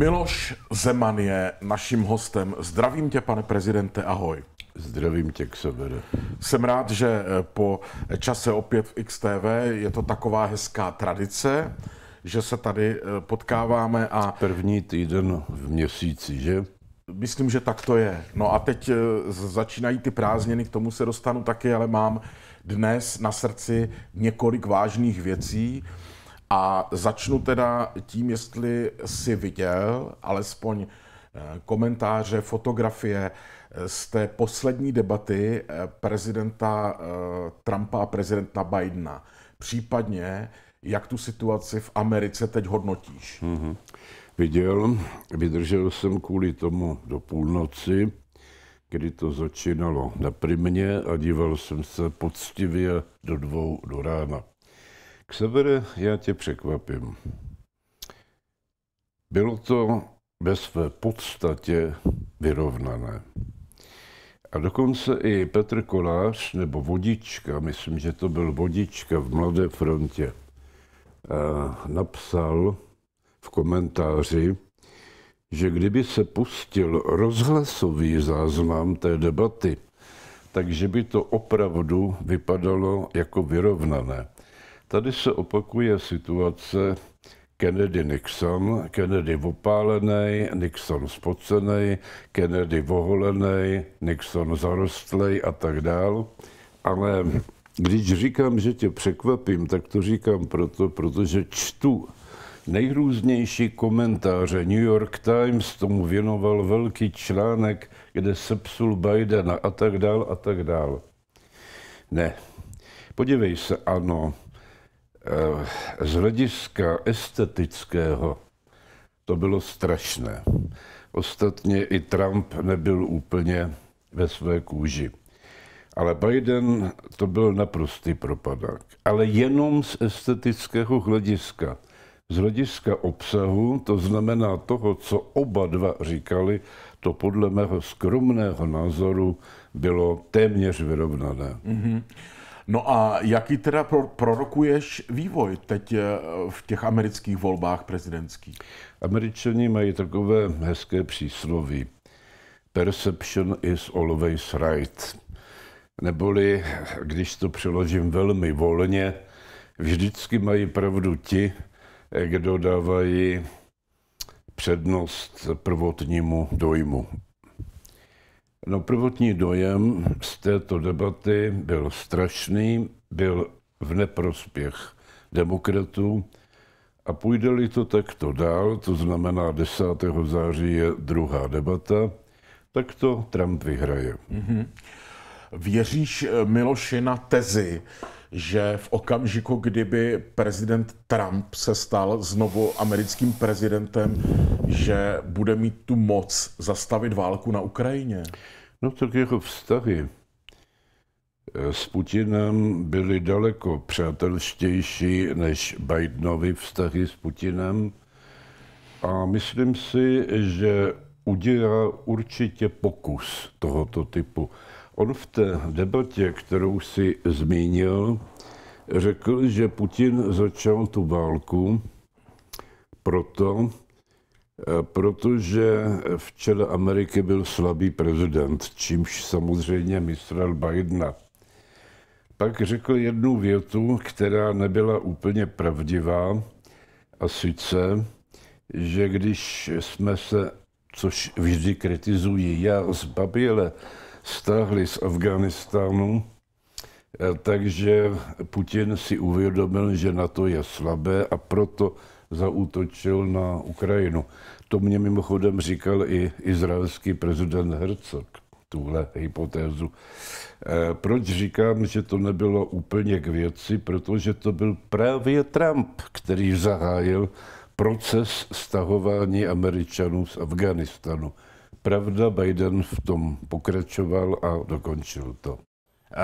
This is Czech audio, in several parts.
Miloš Zeman je naším hostem. Zdravím tě, pane prezidente, ahoj. Zdravím tě, k sebe. Jsem rád, že eh, po čase opět v XTV je to taková hezká tradice, že se tady eh, potkáváme a... První týden v měsíci, že? Myslím, že tak to je. No a teď eh, začínají ty prázdniny, k tomu se dostanu taky, ale mám dnes na srdci několik vážných věcí. A začnu teda tím, jestli si viděl alespoň eh, komentáře, fotografie eh, z té poslední debaty eh, prezidenta Trumpa a prezidenta Bidena. Případně, jak tu situaci v Americe teď hodnotíš? Mm-hmm. Viděl, vydržel jsem kvůli tomu do půlnoci, kdy to začínalo na primě a díval jsem se poctivě do dvou do rána. Ksevere, já tě překvapím. Bylo to ve své podstatě vyrovnané. A dokonce i Petr Kolář, nebo Vodička, myslím, že to byl Vodička v Mladé frontě, eh, napsal v komentáři, že kdyby se pustil rozhlasový záznam té debaty, takže by to opravdu vypadalo jako vyrovnané. Tady se opakuje situace Kennedy-Nixon, Kennedy opálený, Nixon spocený, Kennedy voholený, Nixon zarostlej a tak dál. Ale když říkám, že tě překvapím, tak to říkám proto, protože čtu nejrůznější komentáře. New York Times tomu věnoval velký článek, kde sepsul Bidena a tak dál a tak dál. Ne. Podívej se, ano, Eh, z hlediska estetického to bylo strašné. Ostatně i Trump nebyl úplně ve své kůži. Ale Biden to byl naprostý propadák. Ale jenom z estetického hlediska. Z hlediska obsahu, to znamená toho, co oba dva říkali, to podle mého skromného názoru bylo téměř vyrovnané. Mm-hmm. No a jaký teda prorokuješ vývoj teď eh, v těch amerických volbách prezidentských? Američani mají takové hezké přísloví. Perception is always right. Neboli, když to přeložím velmi volně, vždycky mají pravdu ti, eh, kdo dávají přednost prvotnímu dojmu. No prvotní dojem z této debaty byl strašný, byl v neprospěch demokratů a půjde-li to takto dál, to znamená 10. září je druhá debata, tak to Trump vyhraje. Mm-hmm. Věříš eh, Miloši na tezi, že v okamžiku, kdyby prezident Trump se stal znovu americkým prezidentem, že bude mít tu moc zastavit válku na Ukrajině? No tak jeho vztahy eh, s Putinem byly daleko přátelštější než Bidenovi vztahy s Putinem. A myslím si, že udělá určitě pokus tohoto typu. On v té debatě, kterou si zmínil, řekl, že Putin začal tu válku proto, eh, protože v čele Ameriky byl slabý prezident, čímž samozřejmě myslel Bidena. Pak řekl jednu větu, která nebyla úplně pravdivá, a sice, že když jsme se, což vždy kritizují já zbabile, stáhli z Afganistánu, eh, takže Putin si uvědomil, že na to je slabé a proto zaútočil na Ukrajinu. To mě mimochodem říkal i izraelský prezident Herzog, tuhle hypotézu. Eh, proč říkám, že to nebylo úplně k věci? Protože to byl právě Trump, který zahájil proces stahování Američanů z Afganistanu. Pravda, Biden v tom pokračoval a dokončil to.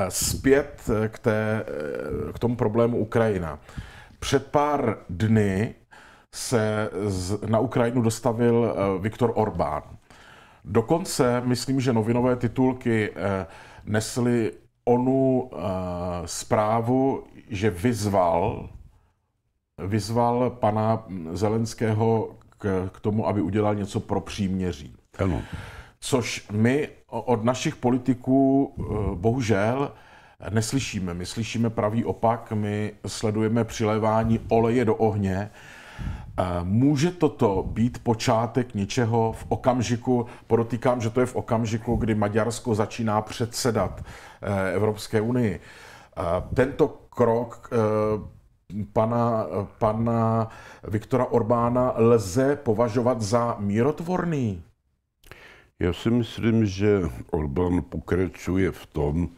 Zpět eh, k, té, eh, k tomu problému Ukrajina. Před pár dny se z, na Ukrajinu dostavil eh, Viktor Orbán. Dokonce, myslím, že novinové titulky nesly onu zprávu, že vyzval, vyzval pana Zelenského k, k tomu, aby udělal něco pro příměří. Ano. Což my od našich politiků eh, bohužel neslyšíme. My slyšíme pravý opak, my sledujeme přilévání oleje do ohně. Eh, může toto být počátek něčeho v okamžiku, podotýkám, že to je v okamžiku, kdy Maďarsko začíná předsedat eh, Evropské unii. Tento krok pana, pana Viktora Orbána lze považovat za mírotvorný? Já si myslím, že Orbán pokračuje v tom,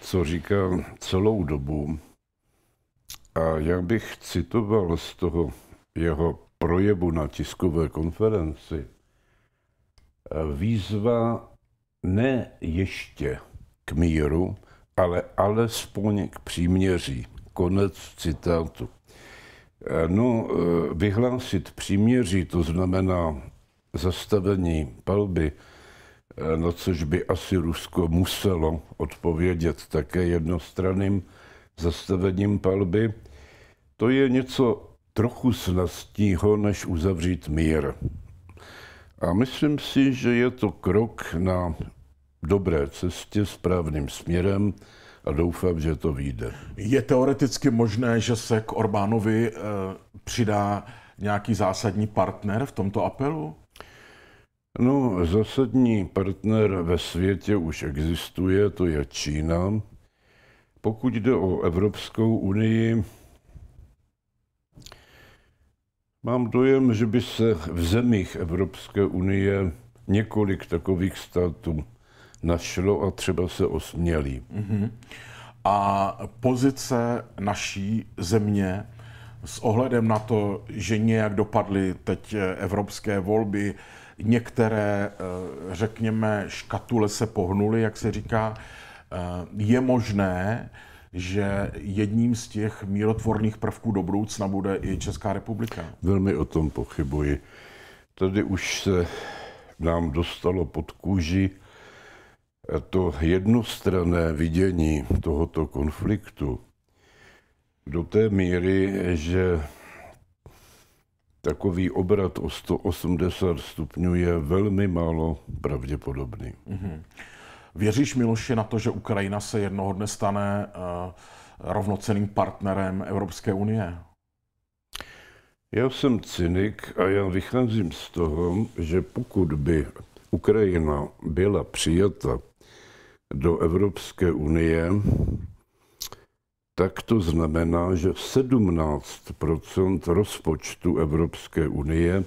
co říká celou dobu. A já bych citoval z toho jeho projevu na tiskové konferenci. Výzva ne ještě k míru, ale alespoň k příměří. Konec citátu. Eh, no, eh, vyhlásit příměří, to znamená zastavení palby, eh, na což by asi Rusko muselo odpovědět také jednostranným zastavením palby, to je něco trochu snastního, než uzavřít mír. A myslím si, že je to krok na dobré cestě správným směrem a doufám, že to vyjde. Je teoreticky možné, že se k Orbánovi e, přidá nějaký zásadní partner v tomto apelu? No, zásadní partner ve světě už existuje, to je Čína. Pokud jde o Evropskou unii, mám dojem, že by se v zemích Evropské unie několik takových států našlo a třeba se osmělí. Mm-hmm. A pozice naší země s ohledem na to, že nějak dopadly teď evropské volby, Některé, eh, řekněme, škatule se pohnuly, jak se říká. Eh, je možné, že jedním z těch mírotvorných prvků do budoucna bude i Česká republika? Velmi o tom pochybuji. Tady už se nám dostalo pod kůži to jednostranné vidění tohoto konfliktu do té míry, že takový obrat o 180 stupňů je velmi málo pravděpodobný. Mm-hmm. Věříš, Miloši, na to, že Ukrajina se jednoho dne stane uh, eh, rovnoceným partnerem Evropské unie? Já jsem cynik a já vycházím z toho, že pokud by Ukrajina byla přijata do Evropské unie, tak to znamená, že 17 rozpočtu Evropské unie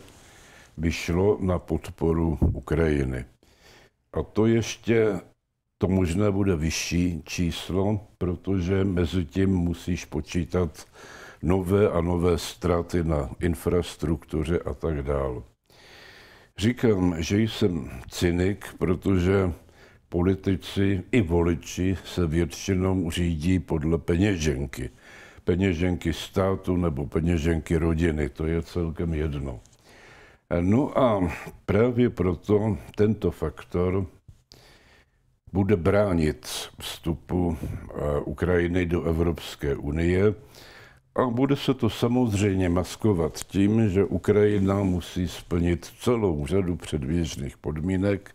by šlo na podporu Ukrajiny. A to ještě, to možná bude vyšší číslo, protože mezi tím musíš počítat nové a nové ztráty na infrastruktuře a tak dále. Říkám, že jsem cynik, protože politici i voliči se většinou řídí podle peněženky. Peněženky státu nebo peněženky rodiny, to je celkem jedno. No a právě proto tento faktor bude bránit vstupu eh, Ukrajiny do Evropské unie a bude se to samozřejmě maskovat tím, že Ukrajina musí splnit celou řadu předběžných podmínek,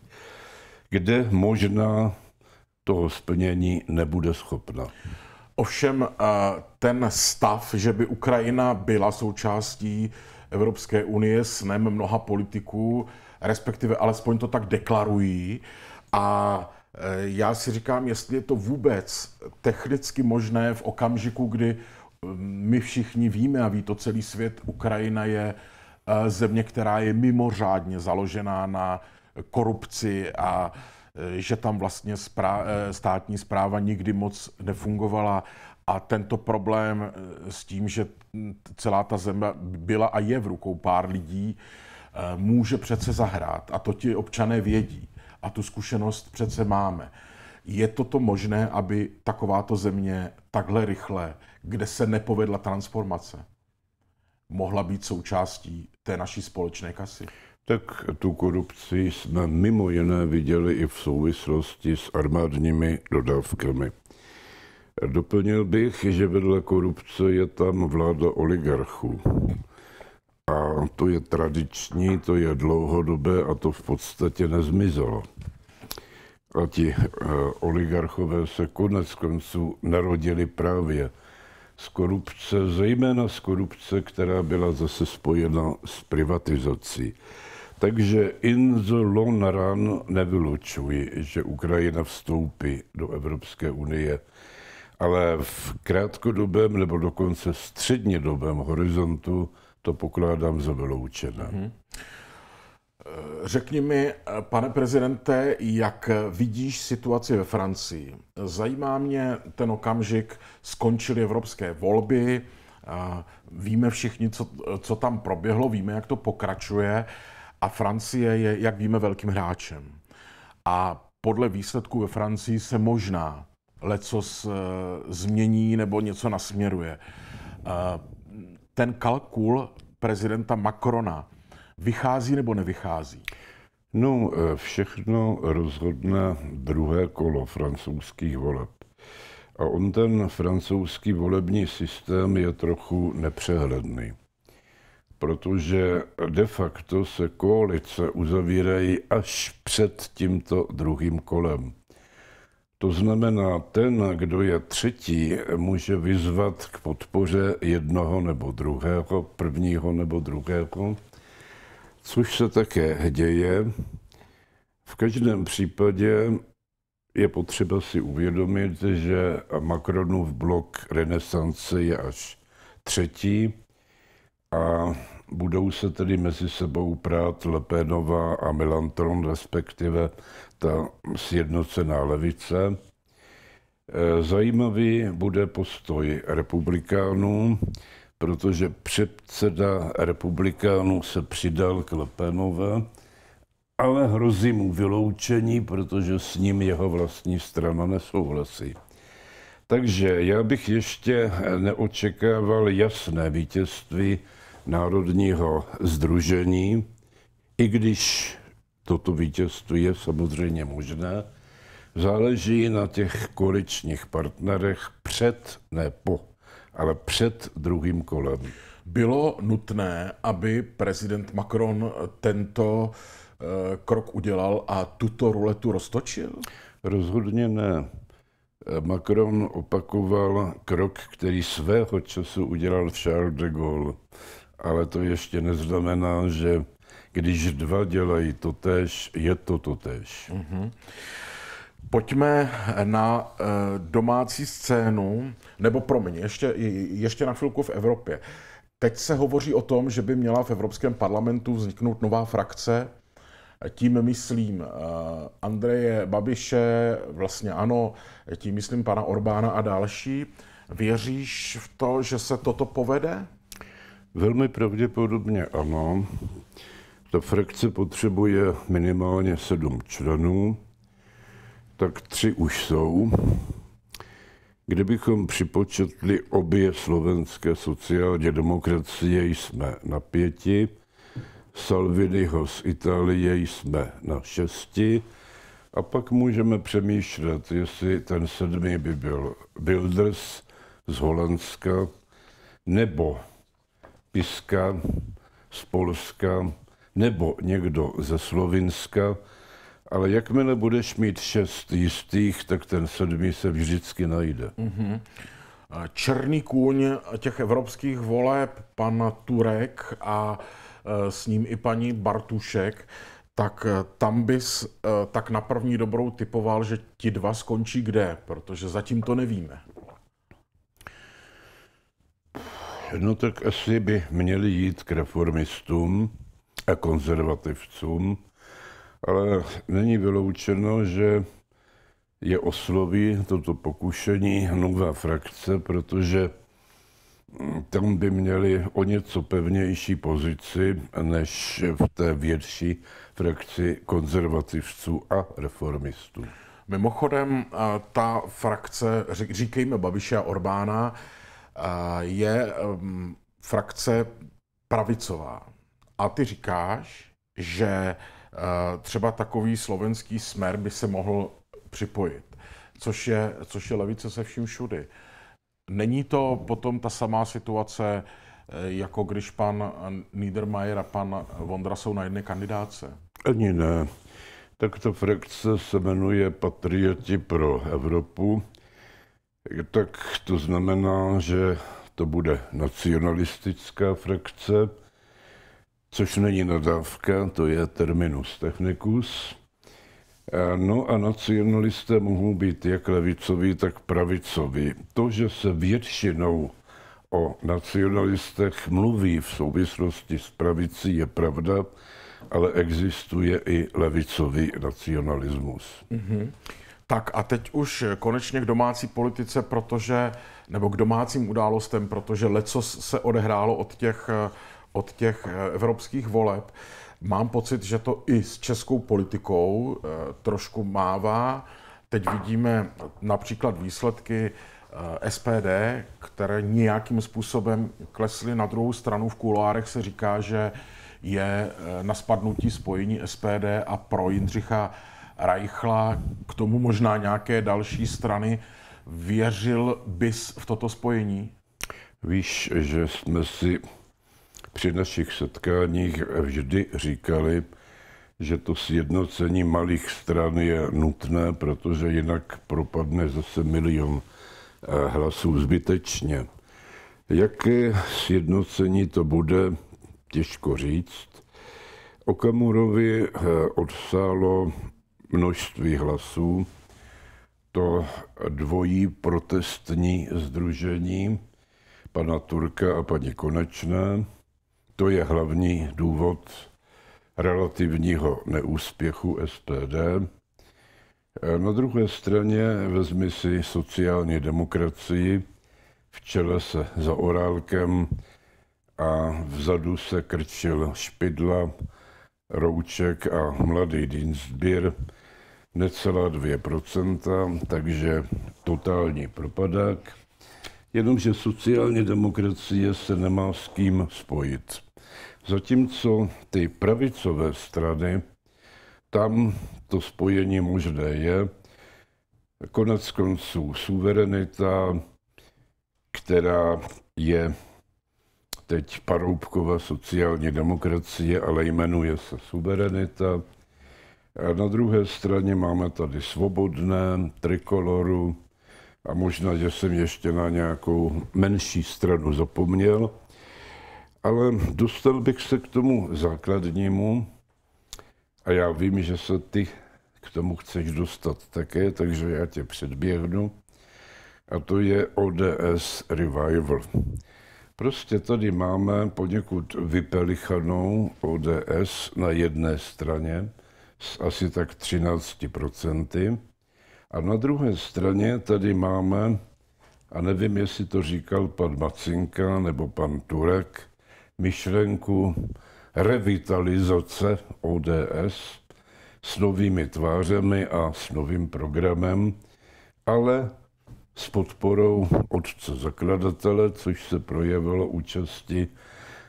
kde možná toho splnění nebude schopna. Ovšem eh, ten stav, že by Ukrajina byla součástí Evropské unie, snem mnoha politiků, respektive alespoň to tak deklarují. A eh, já si říkám, jestli je to vůbec technicky možné v okamžiku, kdy mm, my všichni víme a ví to celý svět, Ukrajina je eh, země, která je mimořádně založená na korupci a eh, že tam vlastně eh, státní zpráva nikdy moc nefungovala. A tento problém eh, s tím, že celá ta země byla a je v rukou pár lidí, může přece zahrát. A to ti občané vědí. A tu zkušenost přece máme. Je toto možné, aby takováto země takhle rychle, kde se nepovedla transformace, mohla být součástí té naší společné kasy? Tak tu korupci jsme mimo jiné viděli i v souvislosti s armádními dodávkami. Doplnil bych, že vedle korupce je tam vláda oligarchů. A to je tradiční, to je dlouhodobé a to v podstatě nezmizelo. A ti eh, oligarchové se konec konců narodili právě z korupce, zejména z korupce, která byla zase spojena s privatizací. Takže in the long run nevylučuji, že Ukrajina vstoupí do Evropské unie, ale v krátkodobém nebo dokonce střednědobém horizontu to pokládám za vyloučené. Mm-hmm. Řekni mi, pane prezidente, jak vidíš situaci ve Francii? Zajímá mě ten okamžik, skončily evropské volby, víme všichni, co, co tam proběhlo, víme, jak to pokračuje. A Francie je, jak víme, velkým hráčem. A podle výsledků ve Francii se možná lecos eh, změní nebo něco nasměruje. Eh, ten kalkul prezidenta Macrona vychází nebo nevychází? No, eh, všechno rozhodne druhé kolo francouzských voleb. A on ten francouzský volební systém je trochu nepřehledný protože de facto se koalice uzavírají až před tímto druhým kolem. To znamená, ten, kdo je třetí, může vyzvat k podpoře jednoho nebo druhého, prvního nebo druhého, což se také děje. V každém případě je potřeba si uvědomit, že Macronův blok renesance je až třetí, a budou se tedy mezi sebou prát Lepenová a Milantron, respektive ta sjednocená levice. E, zajímavý bude postoj republikánů, protože předseda republikánů se přidal k Lepenové, ale hrozí mu vyloučení, protože s ním jeho vlastní strana nesouhlasí. Takže já bych ještě neočekával jasné vítězství Národního združení, i když toto vítězství je samozřejmě možné, záleží na těch koaličních partnerech před, ne po, ale před druhým kolem. Bylo nutné, aby prezident Macron tento eh, krok udělal a tuto ruletu roztočil? Rozhodně ne. Macron opakoval krok, který svého času udělal Charles de Gaulle ale to ještě neznamená, že když dva dělají to tež, je to to tež. Mm-hmm. Pojďme na eh, domácí scénu, nebo pro mě ještě, ještě na chvilku v Evropě. Teď se hovoří o tom, že by měla v Evropském parlamentu vzniknout nová frakce. Tím myslím eh, Andreje Babiše, vlastně ano, tím myslím pana Orbána a další. Věříš v to, že se toto povede? Velmi pravděpodobně ano. Ta frakce potřebuje minimálně sedm členů, tak tři už jsou. Kdybychom připočetli obě slovenské sociální demokracie, jsme na pěti, Salviniho z Itálie jsme na šesti, a pak můžeme přemýšlet, jestli ten sedmý by byl Bilders z Holandska, nebo Spiska, z Polska nebo někdo ze Slovinska, ale jakmile budeš mít šest jistých, tak ten sedmý se vždycky najde. Mm-hmm. Černý kůň těch evropských voleb, pan Turek a e, s ním i paní Bartušek, tak e, tam bys e, tak na první dobrou typoval, že ti dva skončí kde, protože zatím to nevíme. No tak asi by měli jít k reformistům a konzervativcům, ale není vyloučeno, že je osloví toto pokušení nová frakce, protože tam by měli o něco pevnější pozici než v té větší frakci konzervativců a reformistů. Mimochodem, eh, ta frakce, říkejme Babiše a Orbána, je frakce pravicová. A ty říkáš, že e, třeba takový slovenský smer by se mohl připojit, což je, což je levice se vším všudy. Není to potom ta samá situace, e, jako když pan Niedermayer a pan Vondra jsou na jedné kandidáce? Ani ne. Tak ta frakce se jmenuje Patrioti pro Evropu tak to znamená, že to bude nacionalistická frakce, což není nadávka, to je terminus technicus. No a nacionalisté mohou být jak levicoví, tak pravicoví. To, že se většinou o nacionalistech mluví v souvislosti s pravicí, je pravda, ale existuje i levicový nacionalismus. Mm-hmm. Tak a teď už konečně k domácí politice, protože, nebo k domácím událostem, protože leco se odehrálo od těch, od těch eh, evropských voleb. Mám pocit, že to i s českou politikou eh, trošku mává. Teď vidíme například výsledky eh, SPD, které nějakým způsobem klesly na druhou stranu. V kuloárech se říká, že je na spadnutí spojení SPD a pro Jindřicha Reichla, k tomu možná nějaké další strany. Věřil bys v toto spojení? Víš, že jsme si při našich setkáních vždy říkali, že to sjednocení malých stran je nutné, protože jinak propadne zase milion eh, hlasů zbytečně. Jaké sjednocení to bude, těžko říct. Okamurovi eh, odsálo množství hlasů to dvojí protestní združení pana Turka a paní Konečné. To je hlavní důvod relativního neúspěchu SPD. Na druhé straně vezmi si sociální demokracii v čele se za Orálkem a vzadu se krčil Špidla, Rouček a mladý Dinsbír necelá 2%, takže totální propadák. Jenomže sociální demokracie se nemá s kým spojit. Zatímco ty pravicové strany, tam to spojení možné je. Konec konců suverenita, která je teď paroubková sociální demokracie, ale jmenuje se suverenita, na druhé straně máme tady svobodné, trikoloru a možná, že jsem ještě na nějakou menší stranu zapomněl, ale dostal bych se k tomu základnímu a já vím, že se ty k tomu chceš dostat také, takže já tě předběhnu. A to je ODS Revival. Prostě tady máme poněkud vypelichanou ODS na jedné straně, s asi tak 13%. A na druhé straně tady máme, a nevím, jestli to říkal pan Macinka nebo pan Turek, myšlenku revitalizace ODS s novými tvářemi a s novým programem, ale s podporou otce zakladatele, což se projevilo účasti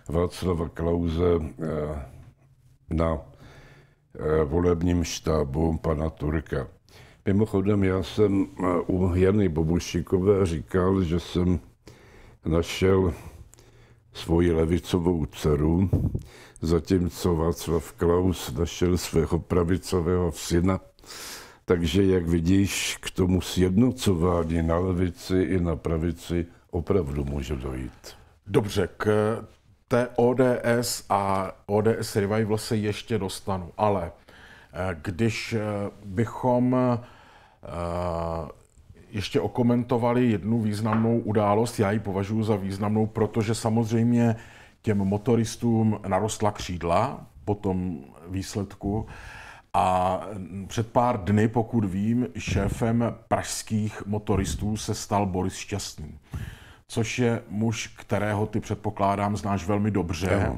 Václava Klauze eh, na Eh, volebním štábu pana Turka. Mimochodem, já jsem eh, u Jany Bobušikové říkal, že jsem našel svoji levicovou dceru, zatímco Václav Klaus našel svého pravicového syna. Takže, jak vidíš, k tomu sjednocování na levici i na pravici opravdu může dojít. Dobře, k té ODS a ODS Revival se ještě dostanu, ale eh, když eh, bychom eh, ještě okomentovali jednu významnou událost, já ji považuji za významnou, protože samozřejmě těm motoristům narostla křídla po tom výsledku a před pár dny, pokud vím, šéfem pražských motoristů se stal Boris Šťastný což je muž, kterého ty předpokládám znáš velmi dobře.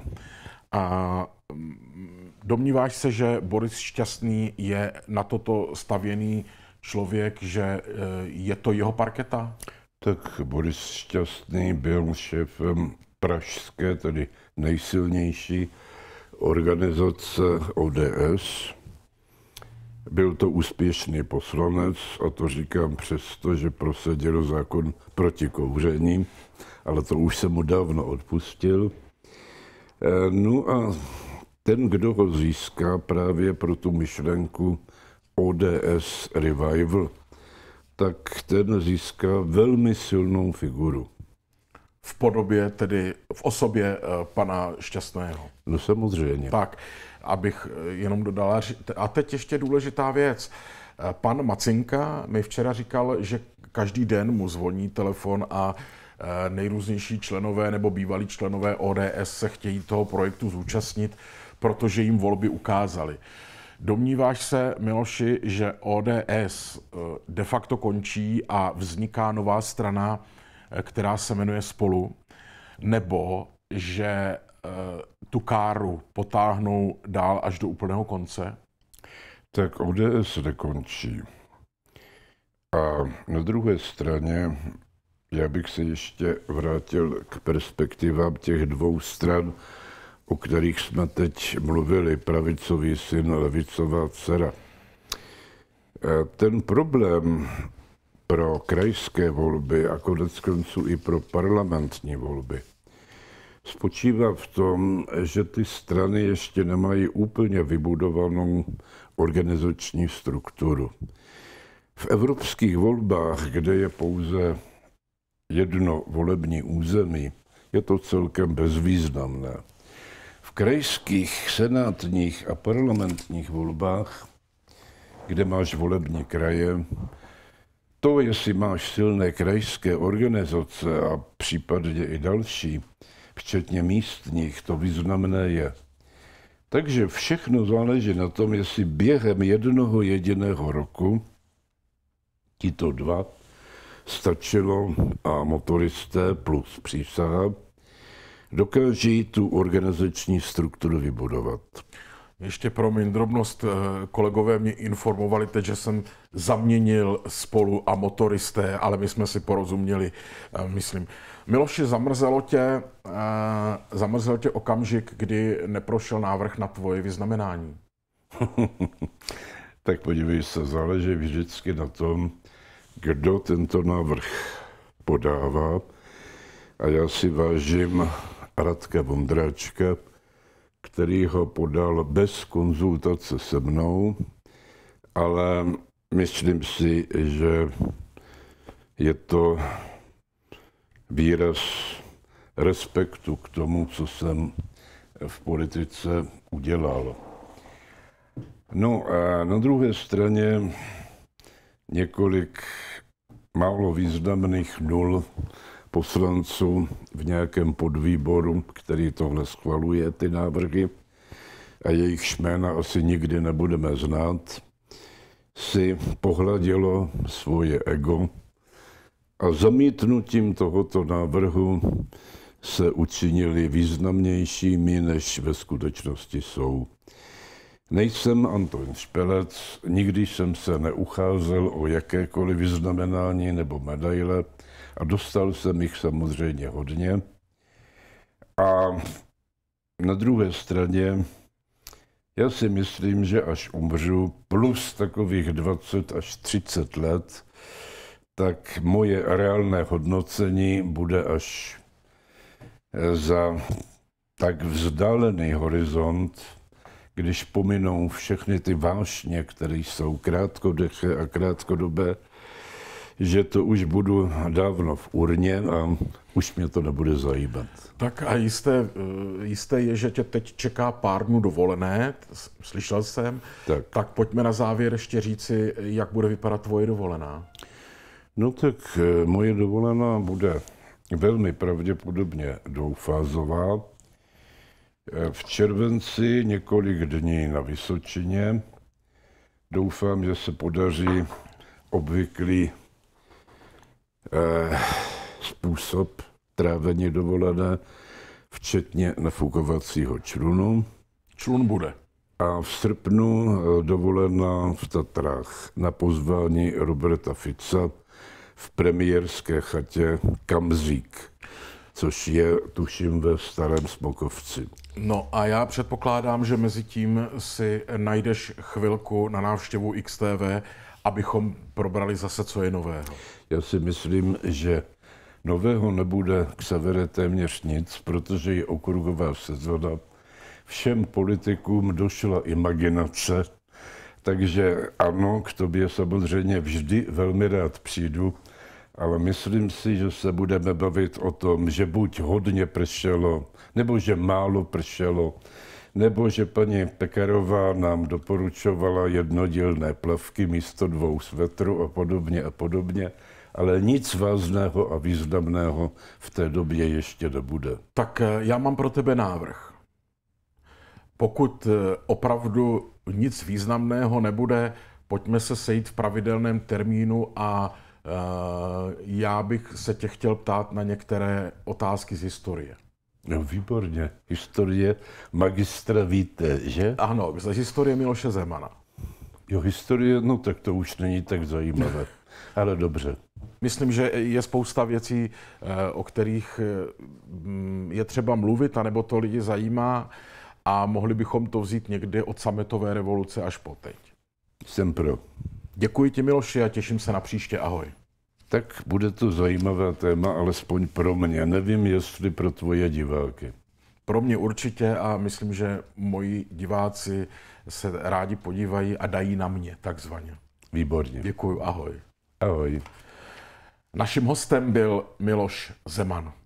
A mm, domníváš se, že Boris Šťastný je na toto stavěný člověk, že e, je to jeho parketa? Tak Boris Šťastný byl šéfem pražské, tedy nejsilnější organizace ODS byl to úspěšný poslanec a to říkám přesto, že prosadil zákon proti kouření, ale to už se mu dávno odpustil. E, no a ten, kdo ho získá právě pro tu myšlenku ODS Revival, tak ten získá velmi silnou figuru. V podobě, tedy v osobě e, pana Šťastného. No samozřejmě. Tak abych eh, jenom dodala. A teď ještě důležitá věc. Eh, pan Macinka mi včera říkal, že každý den mu zvoní telefon a eh, nejrůznější členové nebo bývalí členové ODS se chtějí toho projektu zúčastnit, protože jim volby ukázaly. Domníváš se, Miloši, že ODS de facto končí a vzniká nová strana, která se jmenuje Spolu, nebo že Eh, tu káru potáhnou dál až do úplného konce? Tak ODS nekončí. A na druhé straně já bych se ještě vrátil k perspektivám těch dvou stran, o kterých jsme teď mluvili, pravicový syn, levicová dcera. Eh, ten problém pro krajské volby a konec konců i pro parlamentní volby – spočívá v tom, že ty strany ještě nemají úplně vybudovanou organizační strukturu. V evropských volbách, kde je pouze jedno volební území, je to celkem bezvýznamné. V krajských, senátních a parlamentních volbách, kde máš volební kraje, to, jestli máš silné krajské organizace a případně i další, včetně místních, to významné je. Takže všechno záleží na tom, jestli během jednoho jediného roku tito dva stačilo a motoristé plus přísaha dokáží tu organizační strukturu vybudovat. Ještě promiň, drobnost, eh, kolegové mě informovali teď, že jsem zaměnil spolu a motoristé, ale my jsme si porozuměli, eh, myslím. Miloši, zamrzelo tě, eh, zamrzel tě okamžik, kdy neprošel návrh na tvoje vyznamenání. tak podívej se, záleží vždycky na tom, kdo tento návrh podává. A já si vážím Radka Vondráčka, který ho podal bez konzultace se mnou, ale myslím si, že je to výraz respektu k tomu, co jsem v politice udělal. No a na druhé straně několik málo významných nul poslanců v nějakém podvýboru, který tohle schvaluje, ty návrhy, a jejich jména asi nikdy nebudeme znát, si pohladilo svoje ego a zamítnutím tohoto návrhu se učinili významnějšími, než ve skutečnosti jsou. Nejsem Anton Špelec, nikdy jsem se neucházel o jakékoliv vyznamenání nebo medaile, a dostal jsem jich samozřejmě hodně. A na druhé straně, já si myslím, že až umřu, plus takových 20 až 30 let, tak moje reálné hodnocení bude až eh, za tak vzdálený horizont, když pominou všechny ty vášně, které jsou krátkodeché a krátkodobé, že to už budu dávno v urně a už mě to nebude zajímat. Tak a jisté, eh, jisté je, že tě teď čeká pár dnů dovolené, slyšel jsem. Tak. tak pojďme na závěr ještě říci, jak bude vypadat tvoje dovolená. No tak eh, moje dovolená bude velmi pravděpodobně doufázová. Eh, v červenci několik dní na Vysočině. Doufám, že se podaří obvyklý Eh, způsob trávení dovolené, včetně nafukovacího člunu. Člun bude. A v srpnu eh, dovolená v Tatrách na pozvání Roberta Fica v premiérské chatě Kamzík, což je, tuším, ve Starém Smokovci. No a já předpokládám, že mezi tím si najdeš chvilku na návštěvu XTV abychom probrali zase, co je nového? Já si myslím, že nového nebude k severe téměř nic, protože je okruhová sezona. Všem politikům došla imaginace, takže ano, k tobě samozřejmě vždy velmi rád přijdu, ale myslím si, že se budeme bavit o tom, že buď hodně pršelo, nebo že málo pršelo, nebo že paní Pekarová nám doporučovala jednodílné plavky místo dvou svetru a podobně a podobně, ale nic vážného a významného v té době ještě nebude. Tak eh, já mám pro tebe návrh. Pokud eh, opravdu nic významného nebude, pojďme se sejít v pravidelném termínu a eh, já bych se tě chtěl ptát na některé otázky z historie. No, výborně. Historie magistra víte, že? Ano, z historie Miloše Zemana. Jo, historie, no tak to už není tak zajímavé. Ale dobře. Myslím, že je spousta věcí, eh, o kterých eh, mm, je třeba mluvit, anebo to lidi zajímá a mohli bychom to vzít někdy od sametové revoluce až po teď. Jsem pro. Děkuji ti, Miloši, a těším se na příště. Ahoj tak bude to zajímavé téma, alespoň pro mě. Nevím, jestli pro tvoje diváky. Pro mě určitě a myslím, že moji diváci se rádi podívají a dají na mě, takzvaně. Výborně. Děkuji, ahoj. Ahoj. Naším hostem byl Miloš Zeman.